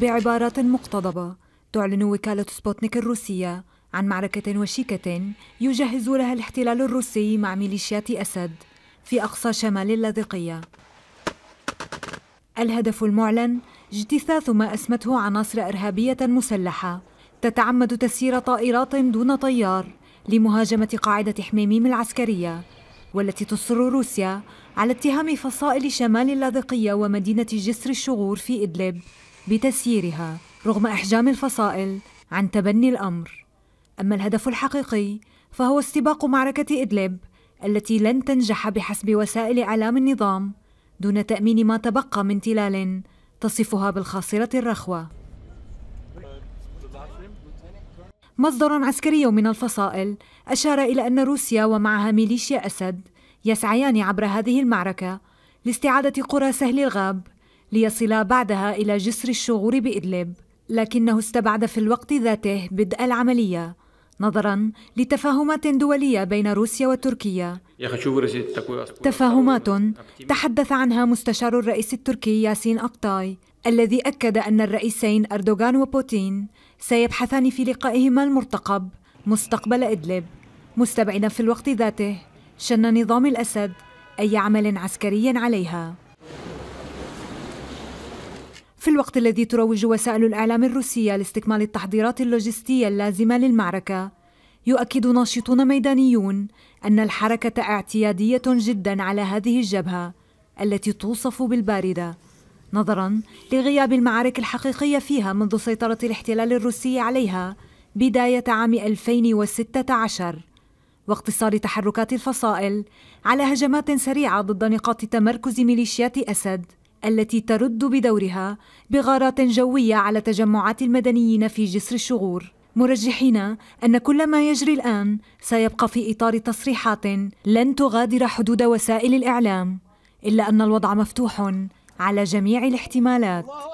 بعبارات مقتضبة تعلن وكالة سبوتنيك الروسية عن معركة وشيكة يجهز لها الاحتلال الروسي مع ميليشيات أسد في أقصى شمال اللاذقية الهدف المعلن اجتثاث ما أسمته عناصر إرهابية مسلحة تتعمد تسيير طائرات دون طيار لمهاجمة قاعدة حميميم العسكرية والتي تصر روسيا على اتهام فصائل شمال اللاذقية ومدينة جسر الشغور في إدلب بتسييرها رغم إحجام الفصائل عن تبني الأمر أما الهدف الحقيقي فهو استباق معركة إدلب التي لن تنجح بحسب وسائل إعلام النظام دون تأمين ما تبقى من تلال تصفها بالخاصرة الرخوة مصدر عسكري من الفصائل أشار إلى أن روسيا ومعها ميليشيا أسد يسعيان عبر هذه المعركة لاستعادة قرى سهل الغاب ليصل بعدها إلى جسر الشغور بإدلب لكنه استبعد في الوقت ذاته بدء العملية نظرا لتفاهمات دولية بين روسيا وتركيا تفاهمات تحدث عنها مستشار الرئيس التركي ياسين أقطاي الذي أكد أن الرئيسين أردوغان وبوتين سيبحثان في لقائهما المرتقب مستقبل إدلب مستبعدا في الوقت ذاته شن نظام الأسد أي عمل عسكري عليها في الوقت الذي تروج وسائل الإعلام الروسية لاستكمال التحضيرات اللوجستية اللازمة للمعركة يؤكد ناشطون ميدانيون أن الحركة اعتيادية جدا على هذه الجبهة التي توصف بالباردة نظرا لغياب المعارك الحقيقية فيها منذ سيطرة الاحتلال الروسي عليها بداية عام 2016 واقتصار تحركات الفصائل على هجمات سريعة ضد نقاط تمركز ميليشيات أسد التي ترد بدورها بغارات جوية على تجمعات المدنيين في جسر الشغور مرجحين أن كل ما يجري الآن سيبقى في إطار تصريحات لن تغادر حدود وسائل الإعلام إلا أن الوضع مفتوح على جميع الاحتمالات